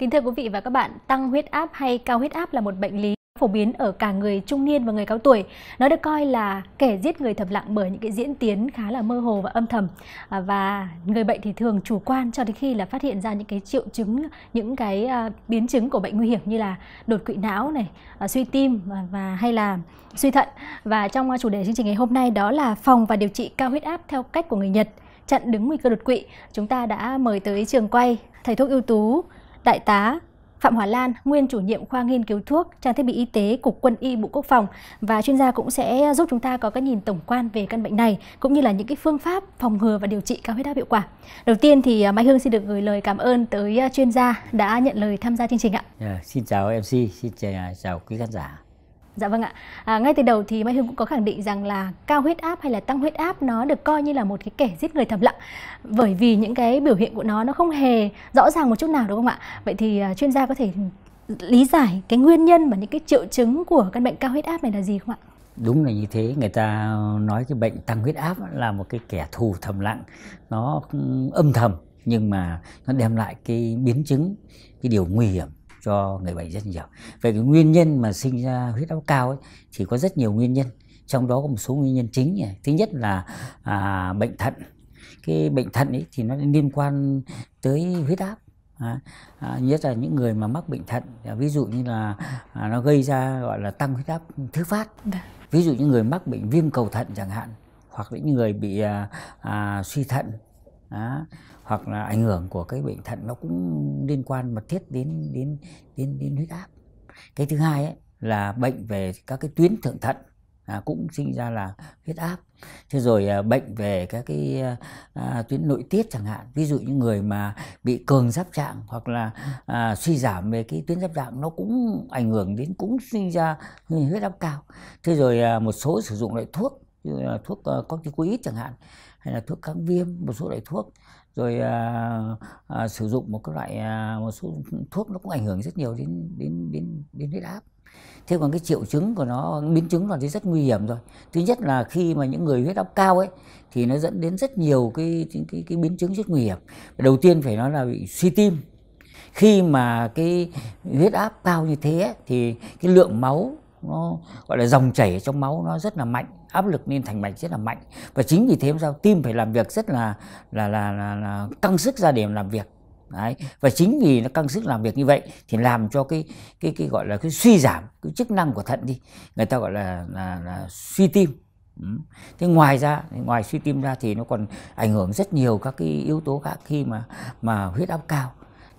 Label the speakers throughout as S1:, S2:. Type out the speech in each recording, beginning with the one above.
S1: Kính thưa quý vị và các bạn, tăng huyết áp hay cao huyết áp là một bệnh lý phổ biến ở cả người trung niên và người cao tuổi. Nó được coi là kẻ giết người thầm lặng bởi những cái diễn tiến khá là mơ hồ và âm thầm. À, và người bệnh thì thường chủ quan cho đến khi là phát hiện ra những cái triệu chứng, những cái à, biến chứng của bệnh nguy hiểm như là đột quỵ não này, à, suy tim và, và hay là suy thận. Và trong chủ đề chương trình ngày hôm nay đó là phòng và điều trị cao huyết áp theo cách của người Nhật chặn đứng nguy cơ đột quỵ. Chúng ta đã mời tới trường quay thầy thuốc ưu tú Đại tá Phạm Hòa Lan, nguyên chủ nhiệm khoa nghiên cứu thuốc, trang thiết bị y tế, Cục Quân y Bộ Quốc phòng và chuyên gia cũng sẽ giúp chúng ta có cái nhìn tổng quan về căn bệnh này cũng như là những cái phương pháp phòng ngừa và điều trị cao huyết áp hiệu quả. Đầu tiên thì à, Mai Hương xin được gửi lời cảm ơn tới à, chuyên gia đã nhận lời tham gia chương trình ạ.
S2: Yeah, dạ, xin chào MC, xin à, chào quý khán giả.
S1: Dạ vâng ạ. À, ngay từ đầu thì Mai Hương cũng có khẳng định rằng là cao huyết áp hay là tăng huyết áp nó được coi như là một cái kẻ giết người thầm lặng bởi vì những cái biểu hiện của nó nó không hề rõ ràng một chút nào đúng không ạ? Vậy thì à, chuyên gia có thể lý giải cái nguyên nhân và những cái triệu chứng của căn bệnh cao huyết áp này là gì không ạ?
S2: Đúng là như thế, người ta nói cái bệnh tăng huyết áp là một cái kẻ thù thầm lặng, nó âm thầm nhưng mà nó đem lại cái biến chứng, cái điều nguy hiểm cho người bệnh rất nhiều về cái nguyên nhân mà sinh ra huyết áp cao ấy, thì có rất nhiều nguyên nhân trong đó có một số nguyên nhân chính này. thứ nhất là à, bệnh thận cái bệnh thận ấy thì nó liên quan tới huyết áp À, à, nhất là những người mà mắc bệnh thận à, ví dụ như là à, nó gây ra gọi là tăng huyết áp thứ phát dạ. ví dụ những người mắc bệnh viêm cầu thận chẳng hạn hoặc những người bị à, à, suy thận đó. hoặc là ảnh hưởng của cái bệnh thận nó cũng liên quan mật thiết đến đến đến đến huyết áp cái thứ hai ấy, là bệnh về các cái tuyến thượng thận à, cũng sinh ra là huyết áp thế rồi à, bệnh về các cái à, tuyến nội tiết chẳng hạn ví dụ những người mà bị cường giáp trạng hoặc là à, suy giảm về cái tuyến giáp trạng nó cũng ảnh hưởng đến cũng sinh ra huyết áp cao thế rồi à, một số sử dụng loại thuốc như là thuốc à, corticoid chẳng hạn hay là thuốc kháng viêm một số loại thuốc rồi à, à, sử dụng một cái loại à, một số thuốc nó cũng ảnh hưởng rất nhiều đến đến đến đến huyết áp thế còn cái triệu chứng của nó biến chứng là thì rất nguy hiểm rồi thứ nhất là khi mà những người huyết áp cao ấy thì nó dẫn đến rất nhiều cái cái cái, cái biến chứng rất nguy hiểm đầu tiên phải nói là bị suy tim khi mà cái huyết áp cao như thế ấy, thì cái lượng máu nó gọi là dòng chảy trong máu nó rất là mạnh áp lực lên thành mạch rất là mạnh và chính vì thế sao tim phải làm việc rất là là là, là, là căng sức ra để làm việc Đấy. và chính vì nó căng sức làm việc như vậy thì làm cho cái cái cái gọi là cái suy giảm cái chức năng của thận đi người ta gọi là là, là suy tim ừ. thế ngoài ra ngoài suy tim ra thì nó còn ảnh hưởng rất nhiều các cái yếu tố khác khi mà mà huyết áp cao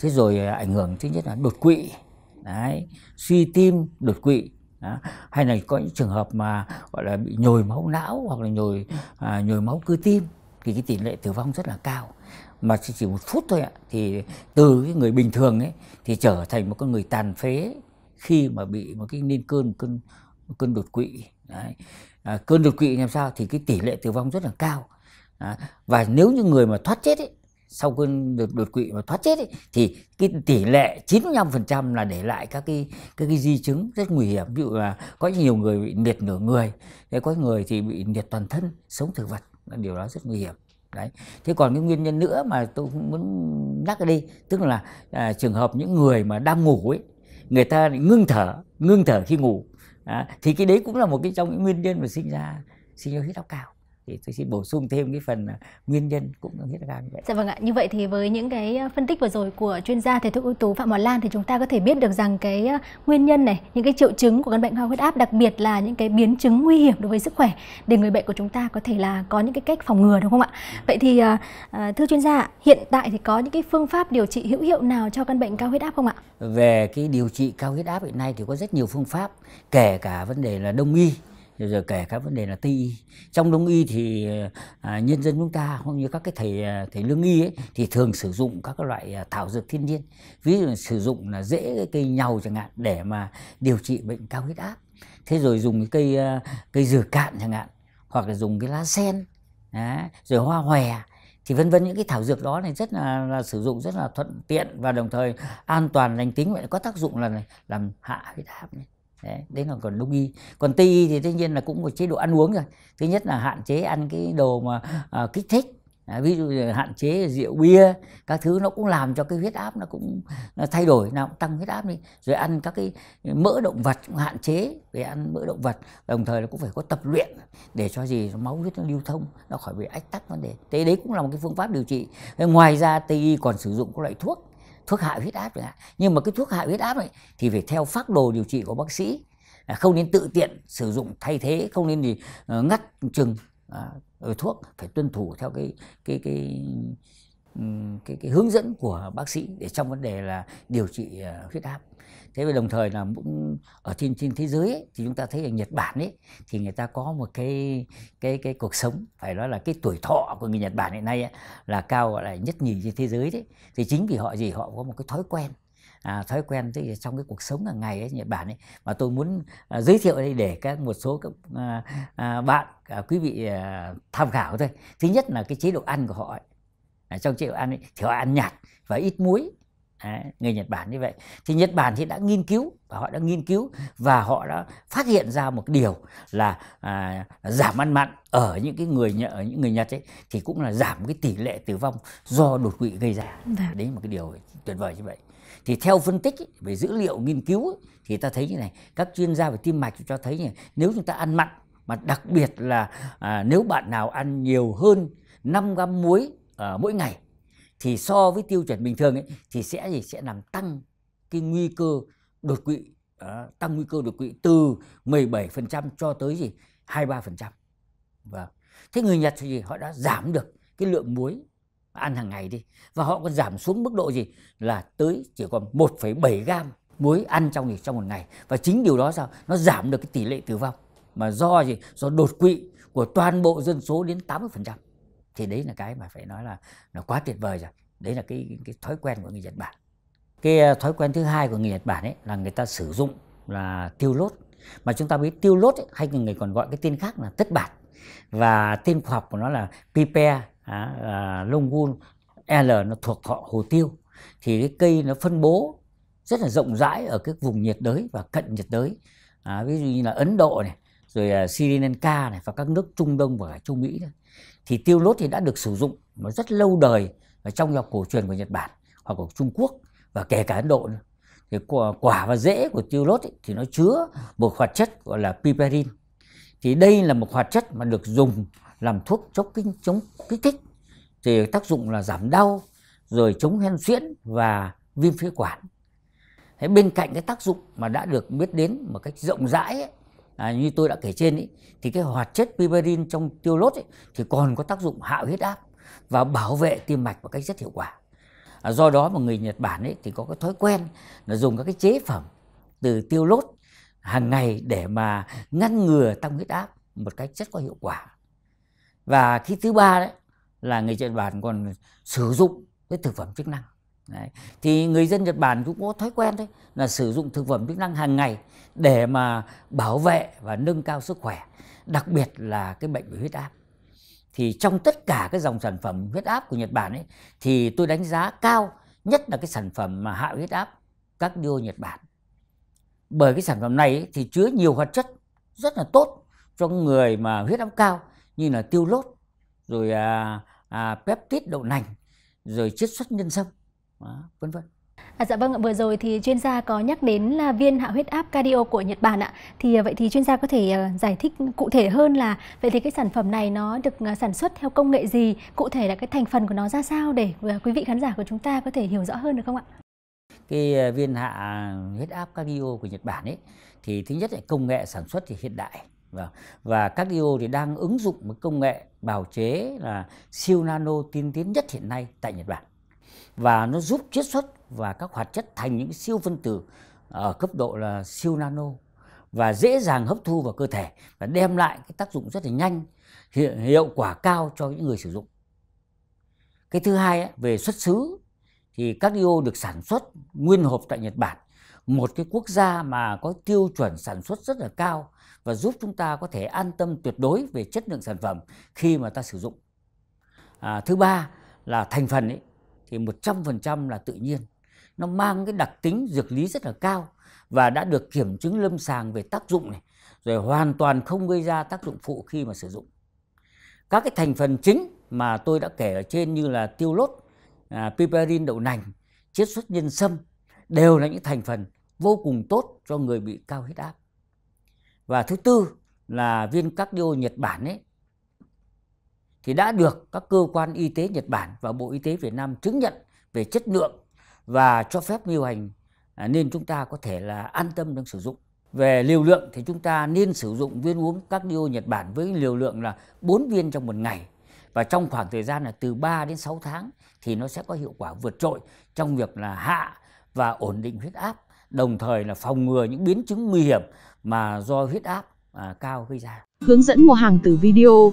S2: thế rồi à, ảnh hưởng thứ nhất là đột quỵ Đấy. suy tim đột quỵ đó. hay là có những trường hợp mà gọi là bị nhồi máu não hoặc là nhồi à, nhồi máu cơ tim thì cái tỷ lệ tử vong rất là cao mà chỉ, chỉ một phút thôi ạ thì từ cái người bình thường ấy thì trở thành một con người tàn phế khi mà bị một cái nên cơn cơn cơn đột quỵ Đấy. À, cơn đột quỵ làm sao thì cái tỷ lệ tử vong rất là cao à, và nếu như người mà thoát chết ấy, sau cơn đột, đột quỵ mà thoát chết ấy, thì cái tỷ lệ 95% là để lại các cái các cái di chứng rất nguy hiểm ví dụ là có nhiều người bị liệt nửa người có người thì bị liệt toàn thân sống thực vật điều đó rất nguy hiểm đấy thế còn cái nguyên nhân nữa mà tôi cũng muốn nhắc đi, tức là à, trường hợp những người mà đang ngủ ấy người ta ngưng thở ngưng thở khi ngủ à, thì cái đấy cũng là một cái trong những nguyên nhân mà sinh ra sinh ra huyết áp cao thì tôi xin bổ sung thêm cái phần à, nguyên nhân cũng là huyết gan vậy.
S1: Dạ vâng ạ, như vậy thì với những cái à, phân tích vừa rồi của chuyên gia thầy thuốc ưu tú Phạm Hòa Lan thì chúng ta có thể biết được rằng cái à, nguyên nhân này, những cái triệu chứng của căn bệnh cao huyết áp đặc biệt là những cái biến chứng nguy hiểm đối với sức khỏe để người bệnh của chúng ta có thể là có những cái cách phòng ngừa đúng không ạ? Vậy thì thưa chuyên gia, hiện tại thì có những cái phương pháp điều trị hữu hiệu nào cho căn bệnh cao huyết áp không ạ?
S2: Về cái điều trị cao huyết áp hiện nay thì có rất nhiều phương pháp, kể cả vấn đề là đông y rồi, rồi kể các vấn đề là tây trong đông y thì à, nhân dân chúng ta cũng như các cái thầy à, thầy lương y ấy, thì thường sử dụng các cái loại à, thảo dược thiên nhiên ví dụ sử dụng là rễ cây nhầu chẳng hạn để mà điều trị bệnh cao huyết áp thế rồi dùng cái cây à, cây dừa cạn chẳng hạn hoặc là dùng cái lá sen đó, rồi hoa hòe thì vân vân những cái thảo dược đó này rất là, là sử dụng rất là thuận tiện và đồng thời an toàn lành tính vậy có tác dụng là làm hạ huyết áp này đấy, đấy là còn đông y còn tây y thì tất nhiên là cũng có chế độ ăn uống rồi thứ nhất là hạn chế ăn cái đồ mà à, kích thích À, ví dụ hạn chế rượu bia các thứ nó cũng làm cho cái huyết áp nó cũng nó thay đổi nó cũng tăng huyết áp đi rồi ăn các cái mỡ động vật cũng hạn chế về ăn mỡ động vật đồng thời là cũng phải có tập luyện để cho gì máu huyết nó lưu thông nó khỏi bị ách tắc vấn đề thế đấy cũng là một cái phương pháp điều trị thế ngoài ra tây y còn sử dụng các loại thuốc thuốc hạ huyết áp chẳng hạn nhưng mà cái thuốc hạ huyết áp này thì phải theo phác đồ điều trị của bác sĩ không nên tự tiện sử dụng thay thế không nên gì ờ, ngắt chừng à, thuốc phải tuân thủ theo cái cái cái Ừ, cái, cái hướng dẫn của bác sĩ để trong vấn đề là điều trị à, huyết áp thế và đồng thời là cũng ở trên trên thế giới ấy, thì chúng ta thấy ở Nhật Bản ấy thì người ta có một cái cái cái cuộc sống phải nói là cái tuổi thọ của người Nhật Bản hiện nay ấy, là cao gọi là nhất nhì trên thế giới đấy thì chính vì họ gì họ có một cái thói quen à, thói quen tức là trong cái cuộc sống hàng ngày ấy, Nhật Bản ấy mà tôi muốn à, giới thiệu đây để các một số các à, à, bạn à, quý vị à, tham khảo thôi thứ nhất là cái chế độ ăn của họ ấy, trong chế độ ăn ấy, thì họ ăn nhạt và ít muối À, người Nhật Bản như vậy thì Nhật Bản thì đã nghiên cứu và họ đã nghiên cứu và họ đã phát hiện ra một điều là à, giảm ăn mặn ở những cái người ở những người Nhật ấy thì cũng là giảm cái tỷ lệ tử vong do đột quỵ gây ra Đã. Vâng. đấy một cái điều tuyệt vời như vậy thì theo phân tích ấy, về dữ liệu nghiên cứu ấy, thì ta thấy như này các chuyên gia về tim mạch cho thấy này, nếu chúng ta ăn mặn mà đặc biệt là à, nếu bạn nào ăn nhiều hơn 5 gram muối uh, mỗi ngày thì so với tiêu chuẩn bình thường ấy thì sẽ gì sẽ làm tăng cái nguy cơ đột quỵ uh, tăng nguy cơ đột quỵ từ 17% cho tới gì 23%. và vâng. Thế người Nhật thì gì? họ đã giảm được cái lượng muối ăn hàng ngày đi và họ còn giảm xuống mức độ gì là tới chỉ còn 1,7 gram muối ăn trong gì trong một ngày và chính điều đó sao nó giảm được cái tỷ lệ tử vong mà do gì do đột quỵ của toàn bộ dân số đến 80% thì đấy là cái mà phải nói là nó quá tuyệt vời rồi đấy là cái cái thói quen của người Nhật Bản cái ờ, thói quen thứ hai của người Nhật Bản ấy là người ta sử dụng là tiêu lốt mà chúng ta biết tiêu lốt ấy, hay người còn gọi cái tên khác là tất bạt và tên khoa học của nó là pipe à, longun l nó thuộc họ hồ tiêu thì cái cây nó phân bố rất là rộng rãi ở cái vùng nhiệt đới và cận nhiệt đới à, ví dụ như là ấn độ này rồi à, sri lanka này và các nước trung đông và trung mỹ này thì tiêu lốt thì đã được sử dụng nó rất lâu đời ở trong y học cổ truyền của Nhật Bản hoặc của Trung Quốc và kể cả Ấn Độ nữa. Thì quả, quả và rễ của tiêu lốt ấy, thì nó chứa một hoạt chất gọi là piperin. Thì đây là một hoạt chất mà được dùng làm thuốc chống kinh chống kích thích thì tác dụng là giảm đau rồi chống hen suyễn và viêm phế quản. Thế bên cạnh cái tác dụng mà đã được biết đến một cách rộng rãi ấy, à, như tôi đã kể trên ý, thì cái hoạt chất piperin trong tiêu lốt ý, thì còn có tác dụng hạ huyết áp và bảo vệ tim mạch một cách rất hiệu quả à, do đó mà người Nhật Bản ấy thì có cái thói quen là dùng các cái chế phẩm từ tiêu lốt hàng ngày để mà ngăn ngừa tăng huyết áp một cách rất có hiệu quả và khi thứ ba đấy là người Nhật Bản còn sử dụng cái thực phẩm chức năng Đấy. Thì người dân Nhật Bản cũng có thói quen đấy là sử dụng thực phẩm chức năng hàng ngày để mà bảo vệ và nâng cao sức khỏe, đặc biệt là cái bệnh về huyết áp. Thì trong tất cả các dòng sản phẩm huyết áp của Nhật Bản ấy thì tôi đánh giá cao nhất là cái sản phẩm mà hạ huyết áp các điêu Nhật Bản. Bởi cái sản phẩm này ấy, thì chứa nhiều hoạt chất rất là tốt cho người mà huyết áp cao như là tiêu lốt rồi à, à, peptide đậu nành rồi chiết xuất nhân sâm vân vân
S1: À, dạ vâng, vừa rồi thì chuyên gia có nhắc đến là viên hạ huyết áp cardio của Nhật Bản ạ. Thì à, vậy thì chuyên gia có thể à, giải thích cụ thể hơn là vậy thì cái sản phẩm này nó được à, sản xuất theo công nghệ gì, cụ thể là cái thành phần của nó ra sao để quý vị khán giả của chúng ta có thể hiểu rõ hơn được không ạ?
S2: Cái viên hạ huyết áp cardio của Nhật Bản ấy thì thứ nhất là công nghệ sản xuất thì hiện đại và và cardio thì đang ứng dụng một công nghệ bào chế là siêu nano tiên tiến nhất hiện nay tại Nhật Bản và nó giúp chiết xuất và các hoạt chất thành những siêu phân tử ở cấp độ là siêu nano và dễ dàng hấp thu vào cơ thể và đem lại cái tác dụng rất là nhanh hiệu, quả cao cho những người sử dụng cái thứ hai ấy, về xuất xứ thì cardio được sản xuất nguyên hộp tại Nhật Bản một cái quốc gia mà có tiêu chuẩn sản xuất rất là cao và giúp chúng ta có thể an tâm tuyệt đối về chất lượng sản phẩm khi mà ta sử dụng à, thứ ba là thành phần ấy, thì 100% là tự nhiên. Nó mang cái đặc tính dược lý rất là cao và đã được kiểm chứng lâm sàng về tác dụng này, rồi hoàn toàn không gây ra tác dụng phụ khi mà sử dụng. Các cái thành phần chính mà tôi đã kể ở trên như là tiêu lốt, à, piperin đậu nành, chiết xuất nhân sâm đều là những thành phần vô cùng tốt cho người bị cao huyết áp. Và thứ tư là viên các điêu Nhật Bản ấy thì đã được các cơ quan y tế Nhật Bản và Bộ Y tế Việt Nam chứng nhận về chất lượng và cho phép lưu hành à, nên chúng ta có thể là an tâm trong sử dụng. Về liều lượng thì chúng ta nên sử dụng viên uống các điêu Nhật Bản với liều lượng là 4 viên trong một ngày và trong khoảng thời gian là từ 3 đến 6 tháng thì nó sẽ có hiệu quả vượt trội trong việc là hạ và ổn định huyết áp, đồng thời là phòng ngừa những biến chứng nguy hiểm mà do huyết áp à, cao gây ra. Hướng dẫn mua hàng từ video